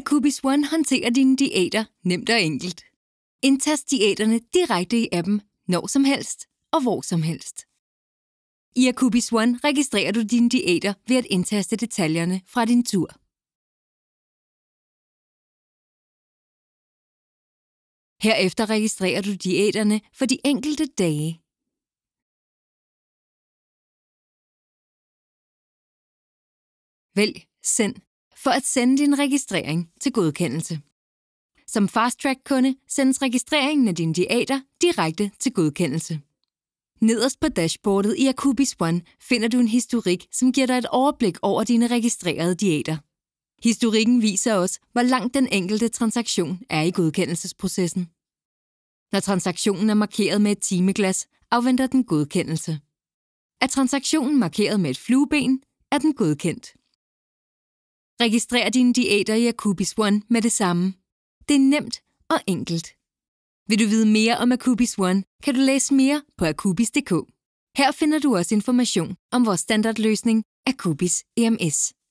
Cubis One håndterer dine diæter nemt og enkelt. Indtast diæterne direkte i appen, når som helst og hvor som helst. I Akubis One registrerer du dine diæter ved at indtaste detaljerne fra din tur. Herefter registrerer du diæterne for de enkelte dage. Vælg Send for at sende din registrering til godkendelse. Som Fasttrack-kunde sendes registreringen af dine diæter direkte til godkendelse. Nederst på dashboardet i Akubis One finder du en historik, som giver dig et overblik over dine registrerede diæter. Historikken viser også, hvor langt den enkelte transaktion er i godkendelsesprocessen. Når transaktionen er markeret med et timeglas, afventer den godkendelse. Er transaktionen markeret med et flueben, er den godkendt. Registrer dine diæter i Akubis One med det samme. Det er nemt og enkelt. Vil du vide mere om Akubis One, kan du læse mere på akubis.dk. Her finder du også information om vores standardløsning Akubis EMS.